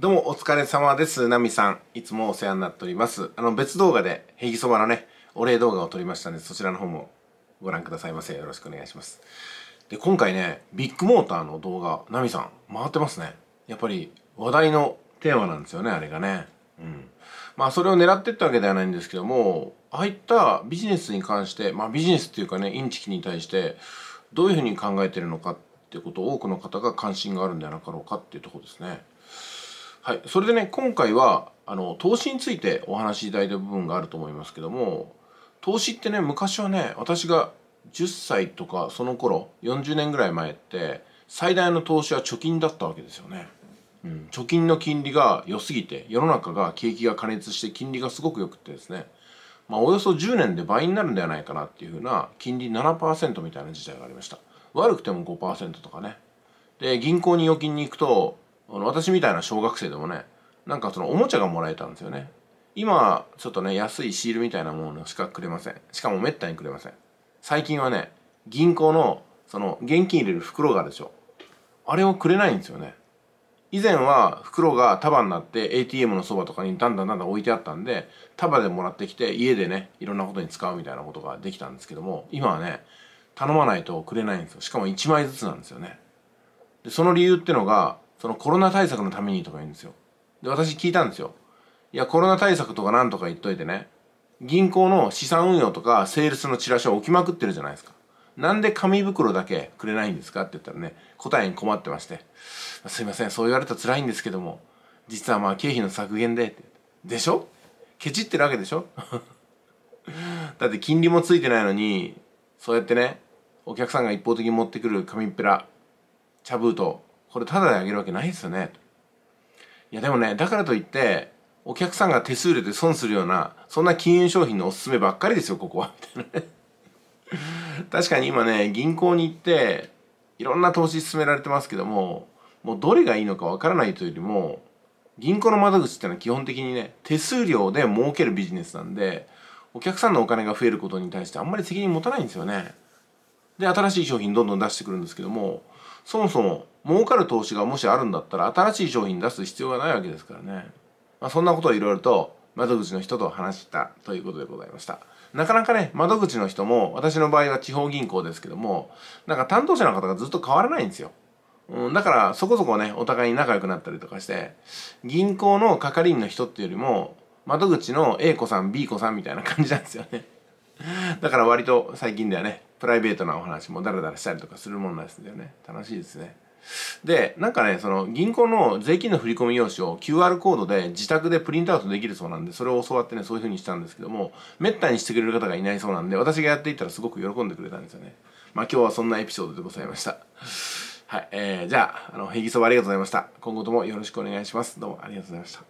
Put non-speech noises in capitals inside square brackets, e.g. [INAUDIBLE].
どうもお疲れ様です。ナミさん。いつもお世話になっております。あの別動画でヘギそばのね、お礼動画を撮りましたので、そちらの方もご覧くださいませ。よろしくお願いします。で、今回ね、ビッグモーターの動画、ナミさん、回ってますね。やっぱり話題のテーマなんですよね、あれがね。うん。まあそれを狙ってったわけではないんですけども、ああいったビジネスに関して、まあビジネスっていうかね、インチキに対して、どういうふうに考えてるのかってことを多くの方が関心があるんではなかろうかっていうところですね。はい、それでね今回はあの投資についてお話しいただいた部分があると思いますけども投資ってね昔はね私が10歳とかその頃40年ぐらい前って最大の投資は貯金だったわけですよね、うん、貯金の金利が良すぎて世の中が景気が過熱して金利がすごく良くてですねまあ、およそ10年で倍になるんではないかなっていうふうな金利7%みたいな事態がありました悪くても5%とかねで銀行に預金に行くとあの私みたいな小学生でもねなんかそのおもちゃがもらえたんですよね今ちょっとね安いシールみたいなものしかくれませんしかもめったにくれません最近はね銀行のその現金入れる袋があるでしょあれをくれないんですよね以前は袋が束になって ATM のそばとかにだんだんだんだん置いてあったんで束でもらってきて家でねいろんなことに使うみたいなことができたんですけども今はね頼まないとくれないんですよしかも1枚ずつなんですよねでその理由ってのがそのコロナ対策のためにとか言うんですよ。で、私聞いたんですよ。いや、コロナ対策とかなんとか言っといてね、銀行の資産運用とかセールスのチラシを置きまくってるじゃないですか。なんで紙袋だけくれないんですかって言ったらね、答えに困ってまして、すいません、そう言われたら辛いんですけども、実はまあ経費の削減で、でしょケチってるわけでしょ [LAUGHS] だって金利もついてないのに、そうやってね、お客さんが一方的に持ってくる紙っぺら、茶封筒、これタダであげるわけないですよね。いやでもね、だからといって、お客さんが手数料で損するような、そんな金融商品のおすすめばっかりですよ、ここは。みたいなね。確かに今ね、銀行に行って、いろんな投資進められてますけども、もうどれがいいのかわからないというよりも、銀行の窓口ってのは基本的にね、手数料で儲けるビジネスなんで、お客さんのお金が増えることに対してあんまり責任持たないんですよね。で、新しい商品どんどん出してくるんですけども、そもそも儲かる投資がもしあるんだったら新しい商品出す必要がないわけですからね、まあ、そんなことをいろいろと窓口の人と話したということでございましたなかなかね窓口の人も私の場合は地方銀行ですけどもなんか担当者の方がずっと変わらないんですようん、だからそこそこねお互いに仲良くなったりとかして銀行の係員の人っていうよりも窓口の A 子さん B 子さんみたいな感じなんですよね [LAUGHS] だから割と最近ではねプライベートなお話もダラダラしたりとかするもんなんですよね楽しいですねで、なんかね、その銀行の税金の振込用紙を QR コードで自宅でプリントアウトできるそうなんで、それを教わってね、そういう風にしたんですけども、めったにしてくれる方がいないそうなんで、私がやっていったらすごく喜んでくれたんですよね。まあ今日はそんなエピソードでございました。はい、えー、じゃあ、あの、ヘギそばありがとうございました。今後ともよろしくお願いします。どうもありがとうございました。